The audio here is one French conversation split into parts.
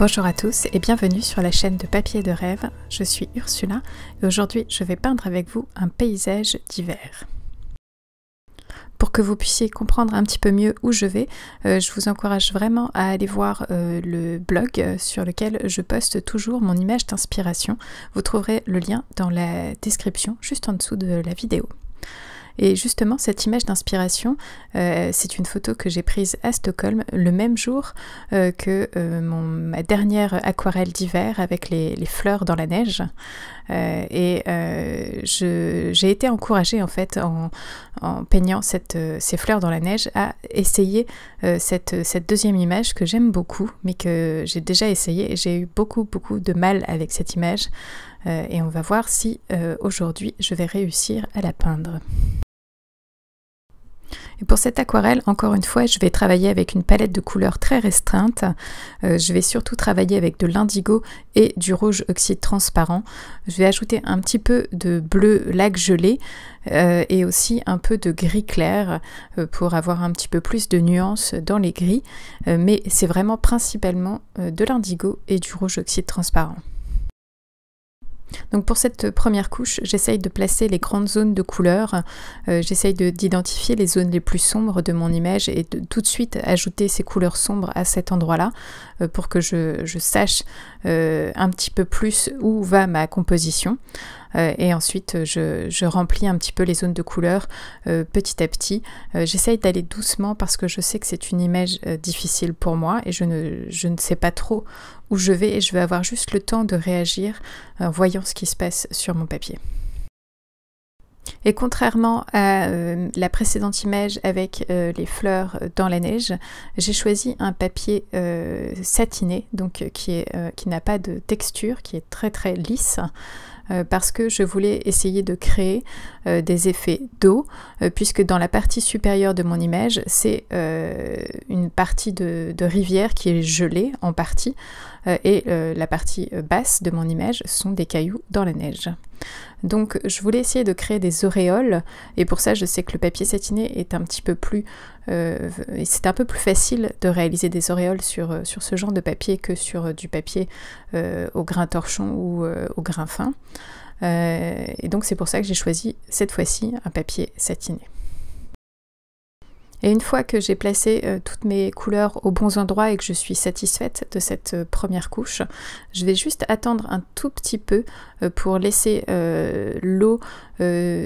Bonjour à tous et bienvenue sur la chaîne de Papier de rêve. Je suis Ursula et aujourd'hui je vais peindre avec vous un paysage d'hiver. Pour que vous puissiez comprendre un petit peu mieux où je vais, euh, je vous encourage vraiment à aller voir euh, le blog euh, sur lequel je poste toujours mon image d'inspiration. Vous trouverez le lien dans la description juste en dessous de la vidéo. Et justement, cette image d'inspiration, euh, c'est une photo que j'ai prise à Stockholm le même jour euh, que euh, ma dernière aquarelle d'hiver avec les, fleurs dans la neige. et j'ai été encouragée en fait en, peignant ces fleurs dans la neige à essayer cette, deuxième image que j'aime beaucoup, mais que j'ai déjà essayé et j'ai eu beaucoup beaucoup de mal avec cette image. et on va voir si aujourd'hui je vais réussir à la peindre pour cette aquarelle, encore une fois, je vais travailler avec une palette de couleurs très restreinte. Euh, je vais surtout travailler avec de l'indigo et du rouge oxyde transparent. Je vais ajouter un petit peu de bleu lac gelé euh, et aussi un peu de gris clair euh, pour avoir un petit peu plus de nuances dans les gris. mais c'est vraiment principalement de l'indigo et du rouge oxyde transparent. Donc pour cette première couche, j'essaye de placer les grandes zones de couleur, euh, j'essaye d'identifier les zones les plus sombres de mon image et de tout de suite ajouter ces couleurs sombres à cet endroit-là euh, pour que je, sache euh, un petit peu plus où va ma composition. Euh, et ensuite euh, je, remplis un petit peu les zones de couleur euh, petit à petit. J'essaye d'aller doucement parce que je sais que c'est une image difficile pour moi et je ne, sais pas trop où je vais et je vais avoir juste le temps de réagir en voyant ce qui se passe sur mon papier. Et contrairement à la précédente image avec les fleurs dans la neige, j'ai choisi un papier satiné, donc qui, est, qui n'a pas de texture, qui est très très lisse. Euh, parce que je voulais essayer de créer euh, des effets d'eau, euh, puisque dans la partie supérieure de mon image, c'est une partie de, rivière qui est gelée en partie, et la partie basse de mon image sont des cailloux dans la neige. Donc je voulais essayer de créer des auréoles et pour ça je sais que le papier satiné est un petit peu plus euh, c'est un peu plus facile de réaliser des auréoles sur, euh, sur ce genre de papier que sur euh, du papier au grain torchon ou au grain fin. et donc c'est pour ça que j'ai choisi cette fois-ci un papier satiné. Et une fois que j'ai placé euh, toutes mes couleurs au bons endroits et que je suis satisfaite de cette euh, première couche, je vais juste attendre un tout petit peu euh, pour laisser l'eau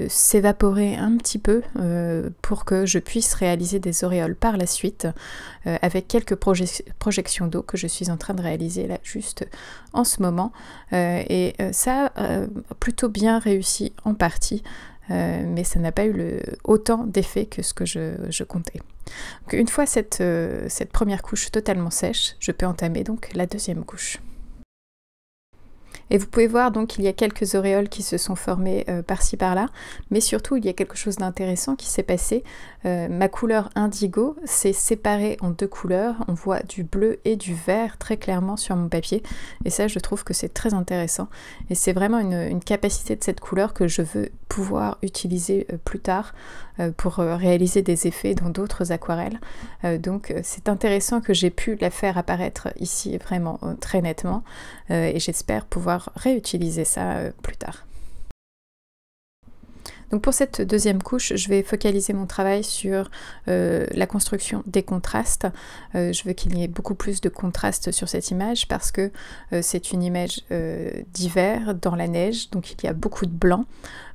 s'évaporer un petit peu pour que je puisse réaliser des auréoles par la suite avec quelques projections d'eau que je suis en train de réaliser là juste en ce moment. et ça a plutôt bien réussi en partie. Euh, mais ça n'a pas eu autant d'effet que ce que je, comptais. une fois cette, euh, cette première couche totalement sèche, je peux entamer donc la deuxième couche. Et vous pouvez voir donc il y a quelques auréoles qui se sont formées euh, par-ci par-là, mais surtout il y a quelque chose d'intéressant qui s'est passé. Euh, ma couleur indigo s'est séparée en deux couleurs, on voit du bleu et du vert très clairement sur mon papier, et ça je trouve que c'est très intéressant. Et c'est vraiment une, capacité de cette couleur que je veux pouvoir utiliser euh, plus tard pour réaliser des effets dans d'autres aquarelles. donc c'est intéressant que j'ai pu la faire apparaître ici vraiment très nettement, et j'espère pouvoir réutiliser ça euh, plus tard. Donc pour cette deuxième couche, je vais focaliser mon travail sur euh, la construction des contrastes. Euh, je veux qu'il y ait beaucoup plus de contrastes sur cette image parce que c'est une image d'hiver dans la neige, donc il y a beaucoup de blanc.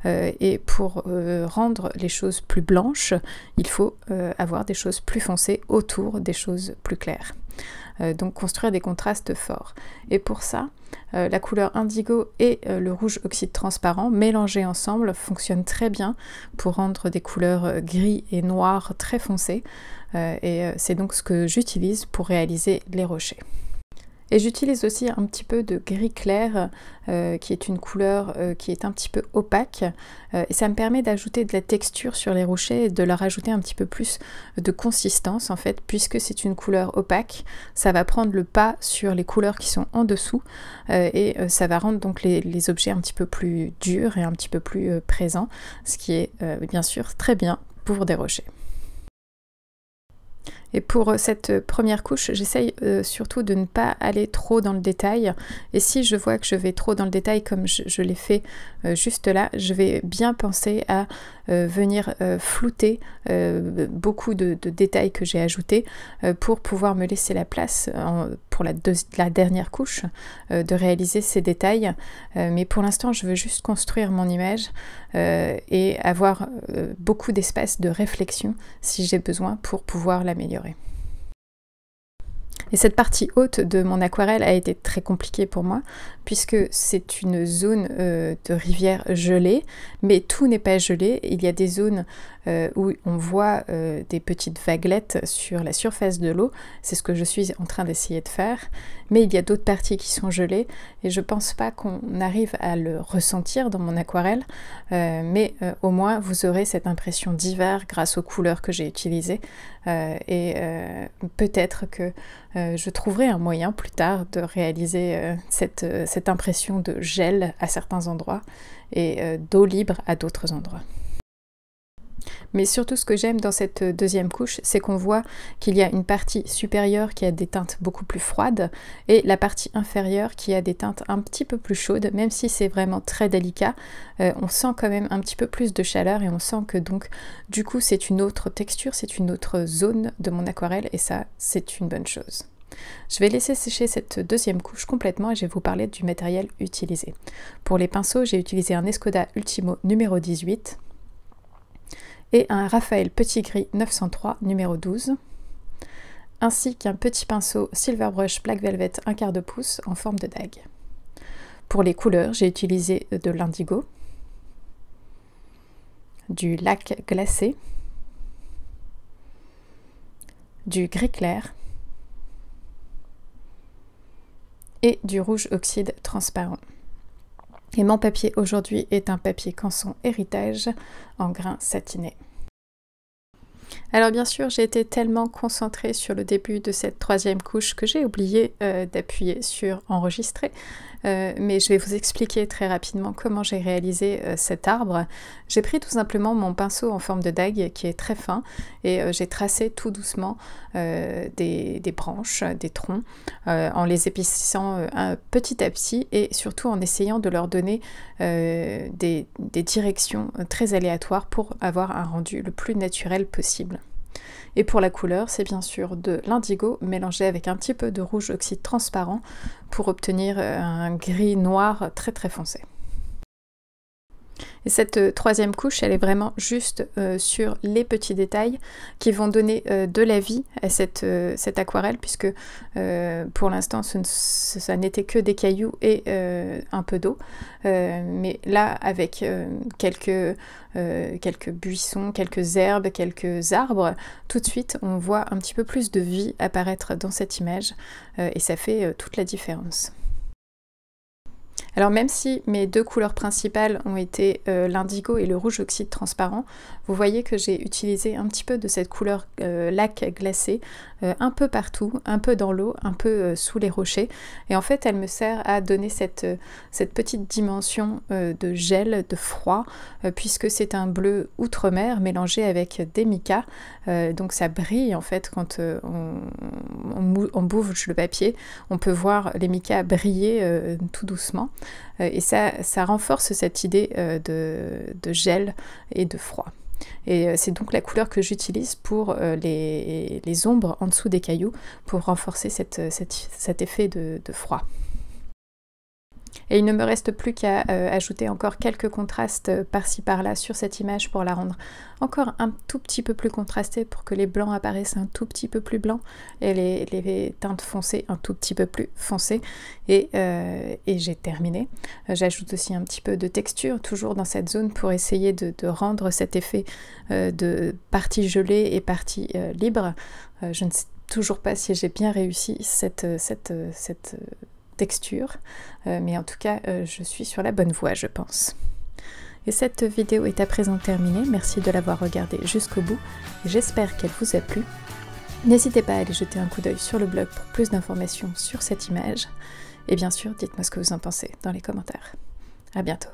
et pour rendre les choses plus blanches, il faut avoir des choses plus foncées autour des choses plus claires. Euh, donc construire des contrastes forts. Et pour ça, euh, la couleur indigo et euh, le rouge oxyde transparent mélangés ensemble fonctionnent très bien pour rendre des couleurs gris et noir très foncées. et c'est donc ce que j'utilise pour réaliser les rochers. Et j'utilise aussi un petit peu de gris clair, euh, qui est une couleur euh, qui est un petit peu opaque. Euh, et ça me permet d'ajouter de la texture sur les rochers et de leur ajouter un petit peu plus de consistance, en fait, puisque c'est une couleur opaque. Ça va prendre le pas sur les couleurs qui sont en dessous. et ça va rendre donc les, objets un petit peu plus durs et un petit peu plus présents, ce qui est bien sûr très bien pour des rochers. Et pour euh, cette euh, première couche, j'essaye euh, surtout de ne pas aller trop dans le détail. Et si je vois que je vais trop dans le détail, comme je, l'ai fait juste là, je vais bien penser à venir flouter beaucoup de, détails que j'ai ajoutés pour pouvoir me laisser la place en, la, dernière couche euh, de réaliser ces détails. Euh, mais pour l'instant, je veux juste construire mon image euh, et avoir beaucoup d'espace de réflexion si j'ai besoin pour pouvoir l'améliorer. Et cette partie haute de mon aquarelle a été très compliquée pour moi puisque c'est une zone euh, de rivière gelée, mais tout n'est pas gelé. Il y a des zones euh, où on voit euh, des petites vaguelettes sur la surface de l'eau. C'est ce que je suis en train d'essayer de faire. Mais il y a d'autres parties qui sont gelées et je pense pas qu'on arrive à le ressentir dans mon aquarelle, mais au moins vous aurez cette impression d'hiver grâce aux couleurs que j'ai utilisées et peut-être que je trouverai un moyen plus tard de réaliser cette, cette impression de gel à certains endroits et euh, d'eau libre à d'autres endroits. Mais surtout ce que j'aime dans cette deuxième couche, c'est qu'on voit qu'il y a une partie supérieure qui a des teintes beaucoup plus froides et la partie inférieure qui a des teintes un petit peu plus chaudes, même si c'est vraiment très délicat, euh, on sent quand même un petit peu plus de chaleur et on sent que donc du coup c'est une autre texture, c'est une autre zone de mon aquarelle et ça c'est une bonne chose. Je vais laisser sécher cette deuxième couche complètement et je vais vous parler du matériel utilisé. Pour les pinceaux, j'ai utilisé un Escoda Ultimo numéro 18 et un Raphaël Petit Gris 903 numéro 12 ainsi qu'un petit pinceau Brush Black Velvet 1 quart de pouce en forme de dague. Pour les couleurs, j'ai utilisé de l'indigo, du lac glacé, du gris clair, et du rouge oxyde transparent. Et mon papier aujourd'hui est un papier canson héritage en grain satiné. Alors bien sûr, j'ai été tellement concentrée sur le début de cette troisième couche que j'ai oublié euh, d'appuyer sur enregistrer. Euh, mais je vais vous expliquer très rapidement comment j'ai réalisé euh, cet arbre. J'ai pris tout simplement mon pinceau en forme de dague qui est très fin et j'ai tracé tout doucement des, branches, des troncs, en les épicissant petit à petit et surtout en essayant de leur donner des directions très aléatoires pour avoir un rendu le plus naturel possible. Et pour la couleur, c'est bien sûr de l'indigo mélangé avec un petit peu de rouge oxyde transparent pour obtenir euh, un gris noir très très foncé cette euh, troisième couche, elle est vraiment juste euh, sur les petits détails qui vont donner euh, de la vie à cette, aquarelle, puisque pour l'instant, ça n'était que des cailloux et un peu d'eau. mais là, avec quelques buissons, quelques herbes, quelques arbres, tout de suite, on voit un petit peu plus de vie apparaître dans cette image, et ça fait toute la différence. Alors même si mes deux couleurs principales ont été euh, l'indigo et le rouge oxyde transparent, vous voyez que j'ai utilisé un petit peu de cette couleur euh, lac glacé euh, un peu partout, un peu dans l'eau, un peu sous les rochers. Et en fait, elle me sert à donner cette, petite dimension de gel, de froid, puisque c'est un bleu outre-mer mélangé avec des micas. donc ça brille en fait quand on, on bouge le papier. On peut voir les micas briller tout doucement. Euh, et ça, ça renforce cette idée euh, de, gel et de froid. Et euh, c'est donc la couleur que j'utilise pour les, ombres en dessous des cailloux pour renforcer cet effet de froid. Et il ne me reste plus qu'à euh, ajouter encore quelques contrastes euh, par-ci par-là sur cette image pour la rendre encore un tout petit peu plus contrastée pour que les blancs apparaissent un tout petit peu plus blancs et les, teintes foncées un tout petit peu plus foncées. Et, euh, j'ai terminé. J'ajoute aussi un petit peu de texture toujours dans cette zone pour essayer de, rendre cet effet de partie gelée et partie libre. je ne sais toujours pas si j'ai bien réussi cette, cette, cette texture, euh, mais en tout cas euh, je suis sur la bonne voie je pense. Et cette vidéo est à présent terminée, merci de l'avoir regardée jusqu'au bout, j'espère qu'elle vous a plu. N'hésitez pas à aller jeter un coup d'œil sur le blog pour plus d'informations sur cette image, et bien sûr dites-moi ce que vous en pensez dans les commentaires. A bientôt